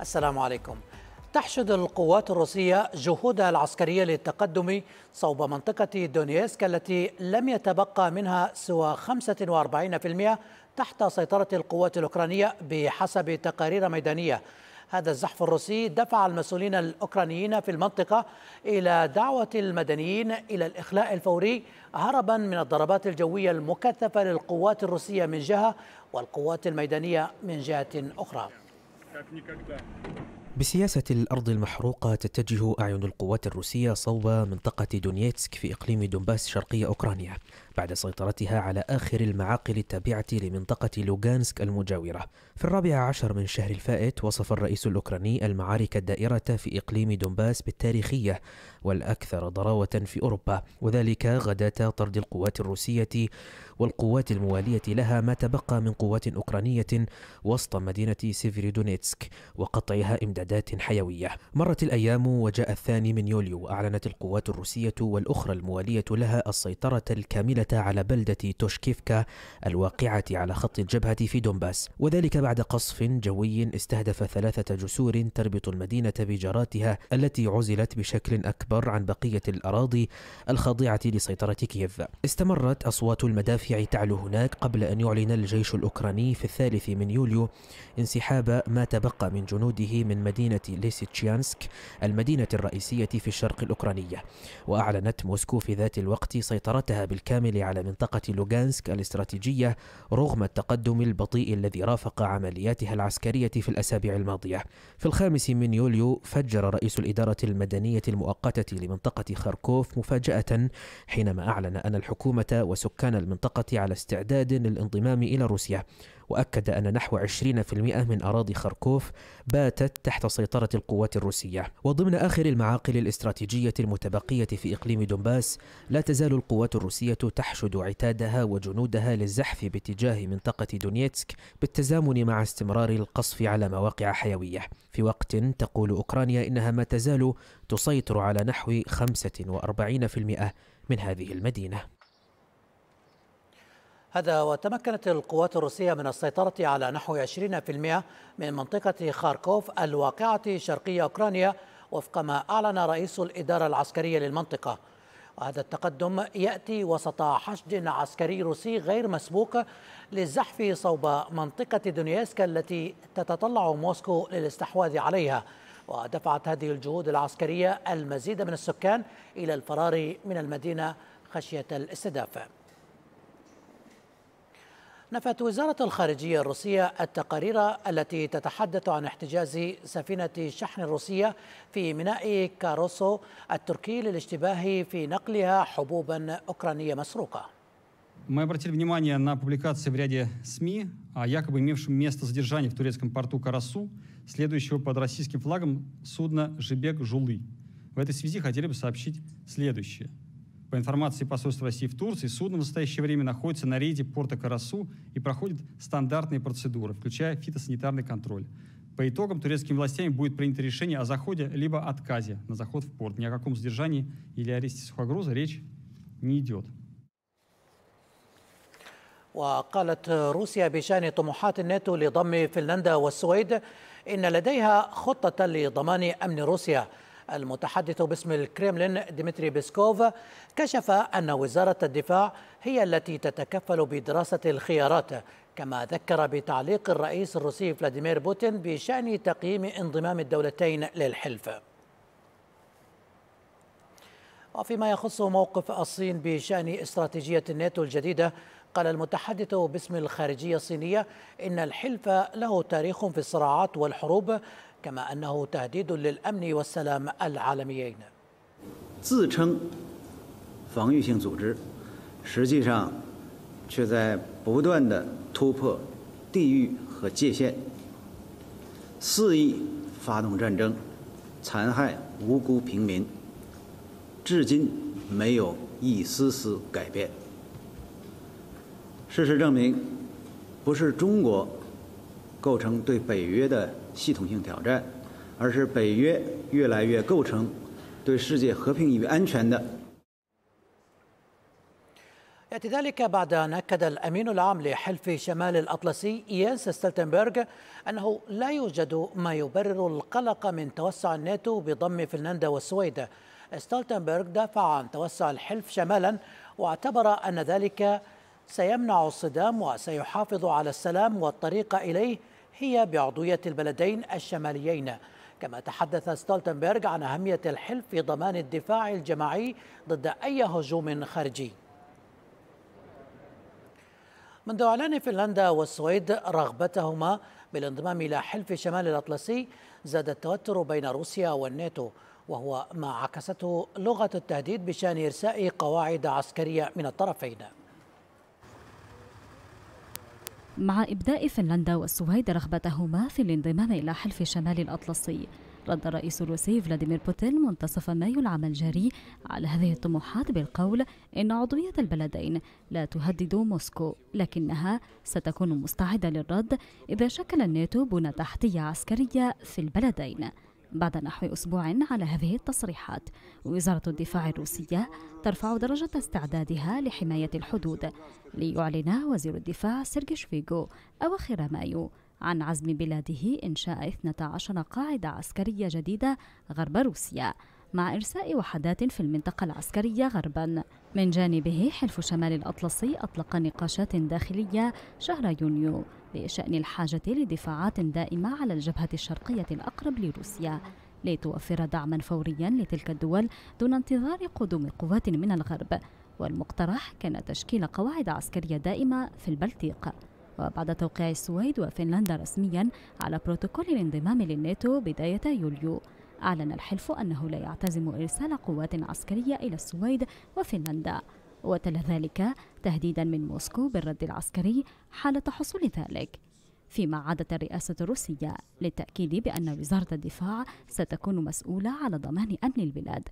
السلام عليكم تحشد القوات الروسية جهودها العسكرية للتقدم صوب منطقة دونيسك التي لم يتبقى منها سوى 45% تحت سيطرة القوات الأوكرانية بحسب تقارير ميدانية هذا الزحف الروسي دفع المسؤولين الأوكرانيين في المنطقة إلى دعوة المدنيين إلى الإخلاء الفوري هربا من الضربات الجوية المكثفة للقوات الروسية من جهة والقوات الميدانية من جهة أخرى بسياسة الأرض المحروقة تتجه أعين القوات الروسية صوب منطقة دونيتسك في إقليم دونباس شرقي أوكرانيا بعد سيطرتها على آخر المعاقل التابعة لمنطقة لوغانسك المجاورة في الرابع عشر من شهر الفائت وصف الرئيس الأوكراني المعارك الدائرة في إقليم دونباس بالتاريخية والأكثر ضراوة في أوروبا وذلك غداة طرد القوات الروسية والقوات الموالية لها ما تبقى من قوات أوكرانية وسط مدينة سيفريدونيتسك وقطعها إمدادات حيوية مرت الأيام وجاء الثاني من يوليو أعلنت القوات الروسية والأخرى الموالية لها السيطرة الكاملة على بلدة توشكيفكا الواقعة على خط الجبهة في دونباس وذلك بعد قصف جوي استهدف ثلاثة جسور تربط المدينة بجراتها التي عزلت بشكل أكبر عن بقية الأراضي الخاضعة لسيطرة كييف استمرت أصوات المدافع الرافع تعلو هناك قبل أن يعلن الجيش الأوكراني في الثالث من يوليو انسحاب ما تبقى من جنوده من مدينة ليسيتشيانسك المدينة الرئيسية في الشرق الأوكرانية وأعلنت موسكو في ذات الوقت سيطرتها بالكامل على منطقة لوغانسك الاستراتيجية رغم التقدم البطيء الذي رافق عملياتها العسكرية في الأسابيع الماضية في الخامس من يوليو فجر رئيس الإدارة المدنية المؤقتة لمنطقة خاركوف مفاجأة حينما أعلن أن الحكومة وسكان المنطقة على استعداد للانضمام إلى روسيا وأكد أن نحو 20% من أراضي خركوف باتت تحت سيطرة القوات الروسية وضمن آخر المعاقل الاستراتيجية المتبقية في إقليم دونباس لا تزال القوات الروسية تحشد عتادها وجنودها للزحف باتجاه منطقة دونيتسك بالتزامن مع استمرار القصف على مواقع حيوية في وقت تقول أوكرانيا إنها ما تزال تسيطر على نحو 45% من هذه المدينة هذا وتمكنت القوات الروسية من السيطرة على نحو 20% من منطقة خاركوف الواقعة شرقي أوكرانيا وفق ما أعلن رئيس الإدارة العسكرية للمنطقة وهذا التقدم يأتي وسط حشد عسكري روسي غير مسبوق للزحف صوب منطقة دونيسك التي تتطلع موسكو للاستحواذ عليها ودفعت هذه الجهود العسكرية المزيد من السكان إلى الفرار من المدينة خشية الاستهداف نفت وزارة الخارجية الروسية التقارير التي تتحدث عن احتجاز سفينة شحن الروسية في ميناء كاروسو التركي للاشتباه في نقلها حبوبا أوكرانية مسروقة Мы обратили внимание на публикации в ряде СМИ о якобы имевшем место задержания в турецком порту Карасу, следующего под российским флагом судна «Жибек Жулы». В этой связи хотели бы сообщить следующее – По информации посольства России в Турции, судно в настоящее время находится на рейде порта Карасу и проходит стандартные процедуры, включая фитосанитарный контроль. По итогам турецкими властями будет принято решение о заходе либо отказе на заход в порт. Ни о каком задержании или аресте сухогруза речь не идет. وقالت روسيا بشان طموحات الناتو لضم فنلندا والسويد ان لديها خطه لضمان امن روسيا المتحدث باسم الكريملين ديمتري بيسكوف كشف أن وزارة الدفاع هي التي تتكفل بدراسة الخيارات كما ذكر بتعليق الرئيس الروسي فلاديمير بوتين بشأن تقييم انضمام الدولتين للحلف وفيما يخص موقف الصين بشأن استراتيجية الناتو الجديدة قال المتحدث باسم الخارجية الصينية إن الحلف له تاريخ في الصراعات والحروب 自称防御性组织，实际上却在不断的突破地域和界限，肆意发动战争，残害无辜平民，至今没有一丝丝改变。事实证明，不是中国构成对北约的。系统性挑战，而是北约越来越构成对世界和平与安全的。يأتي ذلك بعد أن أكد الأمين العام لحلف شمال الأطلسي يانس ستلتنبرغ أنه لا يوجد ما يبرر القلق من توسع الناتو بضم فنلندا والسويد ستلتنبرغ دافع عن توسع الحلف شمالا واعتبر أن ذلك سيمنع الصدام وسيحافظ على السلام والطريق إليه هي بعضوية البلدين الشماليين كما تحدث ستولتنبرغ عن أهمية الحلف في ضمان الدفاع الجماعي ضد أي هجوم خارجي منذ إعلان فنلندا والسويد رغبتهما بالانضمام إلى حلف شمال الأطلسي زاد التوتر بين روسيا والناتو وهو ما عكسته لغة التهديد بشأن إرساء قواعد عسكرية من الطرفين مع إبداء فنلندا والسويد رغبتهما في الانضمام إلى حلف شمال الأطلسي رد الرئيس الروسي فلاديمير بوتين منتصف مايو العام الجاري على هذه الطموحات بالقول إن عضوية البلدين لا تهدد موسكو لكنها ستكون مستعدة للرد إذا شكل الناتو بنى تحتية عسكرية في البلدين بعد نحو أسبوع على هذه التصريحات وزارة الدفاع الروسية ترفع درجة استعدادها لحماية الحدود ليعلن وزير الدفاع سيرجي فيغو أواخر مايو عن عزم بلاده إنشاء 12 قاعدة عسكرية جديدة غرب روسيا مع إرساء وحدات في المنطقة العسكرية غربا من جانبه حلف شمال الأطلسي أطلق نقاشات داخلية شهر يونيو لشأن الحاجة لدفاعات دائمة على الجبهة الشرقية الأقرب لروسيا لتوفر دعما فوريا لتلك الدول دون انتظار قدوم قوات من الغرب والمقترح كان تشكيل قواعد عسكرية دائمة في البلطيق وبعد توقيع السويد وفنلندا رسميا على بروتوكول الانضمام للناتو بداية يوليو أعلن الحلف أنه لا يعتزم إرسال قوات عسكرية إلى السويد وفنلندا وتلا ذلك تهديدا من موسكو بالرد العسكري حال تحصل ذلك فيما عادت الرئاسة الروسية للتأكيد بأن وزارة الدفاع ستكون مسؤولة على ضمان أمن البلاد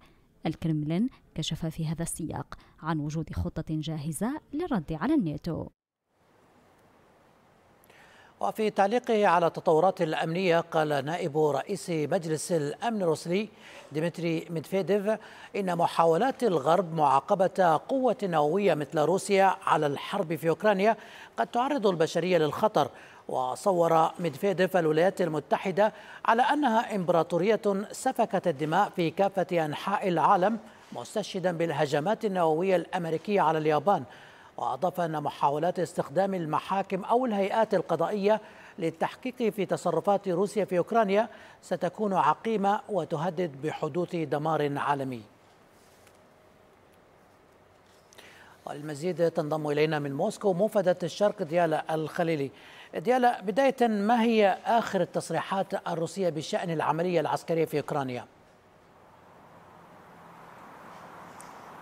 الكرملين كشف في هذا السياق عن وجود خطة جاهزة للرد على الناتو وفي تعليقه على التطورات الأمنية قال نائب رئيس مجلس الأمن الروسي ديمتري ميدفيديف إن محاولات الغرب معاقبة قوة نووية مثل روسيا على الحرب في أوكرانيا قد تعرض البشرية للخطر وصور ميدفيديف الولايات المتحدة على أنها إمبراطورية سفكت الدماء في كافة أنحاء العالم مستشهدا بالهجمات النووية الأمريكية على اليابان وأضاف أن محاولات استخدام المحاكم أو الهيئات القضائية للتحقيق في تصرفات روسيا في أوكرانيا ستكون عقيمة وتهدد بحدوث دمار عالمي والمزيد تنضم إلينا من موسكو موفدة الشرق ديالا الخليلي ديالا بداية ما هي آخر التصريحات الروسية بشأن العملية العسكرية في أوكرانيا؟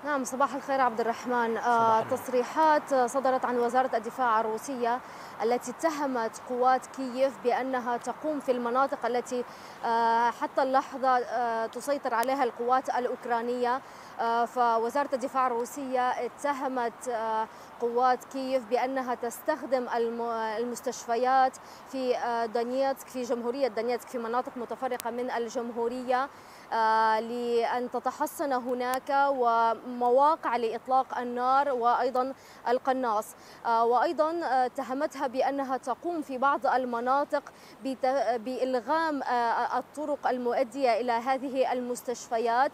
نعم صباح الخير عبد الرحمن آه، تصريحات آه، صدرت عن وزارة الدفاع الروسية التي اتهمت قوات كييف بأنها تقوم في المناطق التي آه، حتى اللحظة تسيطر عليها القوات الأوكرانية فوزارة الدفاع الروسية اتهمت قوات كييف بأنها تستخدم المستشفيات في آه، دونيتسك في جمهورية دونيتسك في مناطق متفرقة من الجمهورية آه، لأن تتحصن هناك ومواقع لإطلاق النار وأيضا القناص آه، وأيضا اتهمتها بأنها تقوم في بعض المناطق بإلغام الطرق المؤدية إلى هذه المستشفيات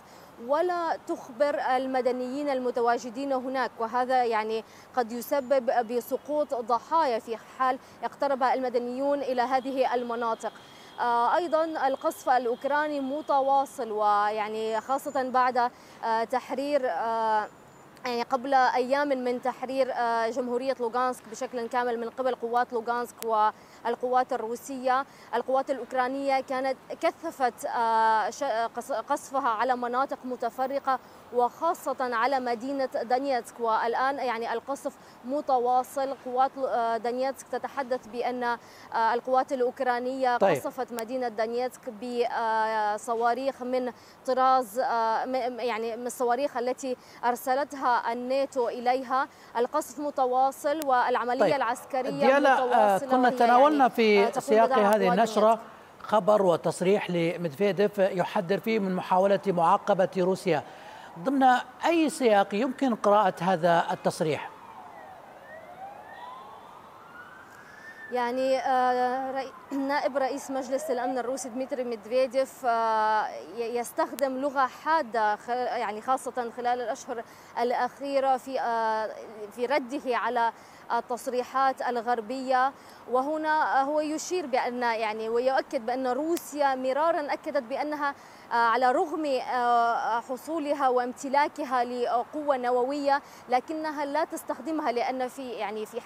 ولا تخبر المدنيين المتواجدين هناك وهذا يعني قد يسبب بسقوط ضحايا في حال اقترب المدنيون إلى هذه المناطق آه، ايضا القصف الاوكراني متواصل ويعني خاصه بعد آه، تحرير آه، يعني قبل ايام من تحرير جمهوريه لوغانسك بشكل كامل من قبل قوات لوغانسك و القوات الروسية القوات الأوكرانية كانت كثفت آه، قصفها على مناطق متفرقة وخاصة على مدينة دانيتسك والآن يعني القصف متواصل قوات آه، دانيتسك تتحدث بأن آه، القوات الأوكرانية طيب. قصفت مدينة دانيتسك بصواريخ من طراز يعني من الصواريخ التي أرسلتها الناتو إليها القصف متواصل والعملية طيب. العسكرية متواصلة كنا تناولنا وصلنا في آه، سياق هذه النشرة خبر وتصريح لمدفيديف يحذر فيه من محاولة معاقبة روسيا ضمن أي سياق يمكن قراءة هذا التصريح؟ يعني آه، نائب رئيس مجلس الامن الروسي ديمتري ميدفيديف آه، يستخدم لغه حاده يعني خاصه خلال الاشهر الاخيره في في رده على التصريحات الغربية وهنا هو يشير بأن يعني ويؤكد بأن روسيا مرارا أكدت بأنها على رغم آه، حصولها وامتلاكها لقوة نووية لكنها لا تستخدمها لأن في يعني في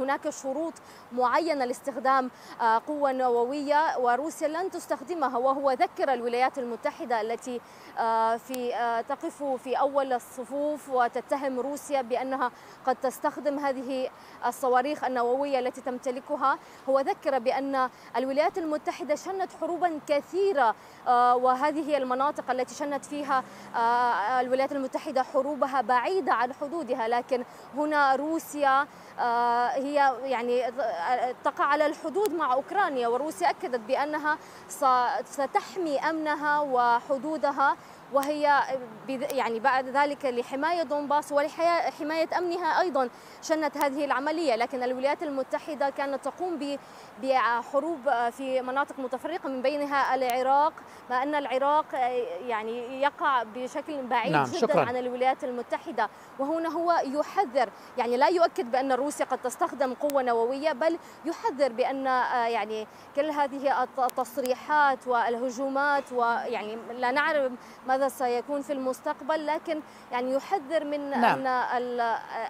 هناك شروط معينة لاستخدام آه، قوة نووية وروسيا لن تستخدمها وهو ذكر الولايات المتحدة التي آه، في تقف في أول الصفوف وتتهم روسيا بأنها قد تستخدم هذه الصواريخ النووية التي تمتلكها هو ذكر بأن الولايات المتحدة شنت حروبا كثيرة وهذه هي المناطق التي شنت فيها آه، آه، الولايات المتحدة حروبها بعيدة عن حدودها لكن هنا روسيا آه، هي يعني تقع على الحدود مع أوكرانيا وروسيا أكدت بأنها ستحمي أمنها وحدودها وهي يعني بعد ذلك لحماية دونباس ولحماية أمنها أيضا شنت هذه العملية لكن الولايات المتحدة كانت تقوم بحروب في مناطق متفرقة من بينها العراق ما أن العراق آه، يعني يقع بشكل بعيد نعم جدا شكرا. عن الولايات المتحدة وهنا هو يحذر يعني لا يؤكد بأن روسيا قد تستخدم قوة نووية بل يحذر بأن آه، يعني كل هذه التصريحات والهجومات ويعني لا نعرف ماذا ماذا سيكون في المستقبل لكن يعني يحذر من نعم. أن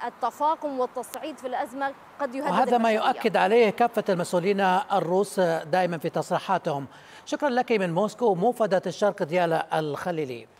التفاقم والتصعيد في الأزمة قد يهدد وهذا ما يؤكد عليه كافة المسؤولين الروس دائما في تصريحاتهم شكرا لك من موسكو موفدة الشرق ديالا الخليلي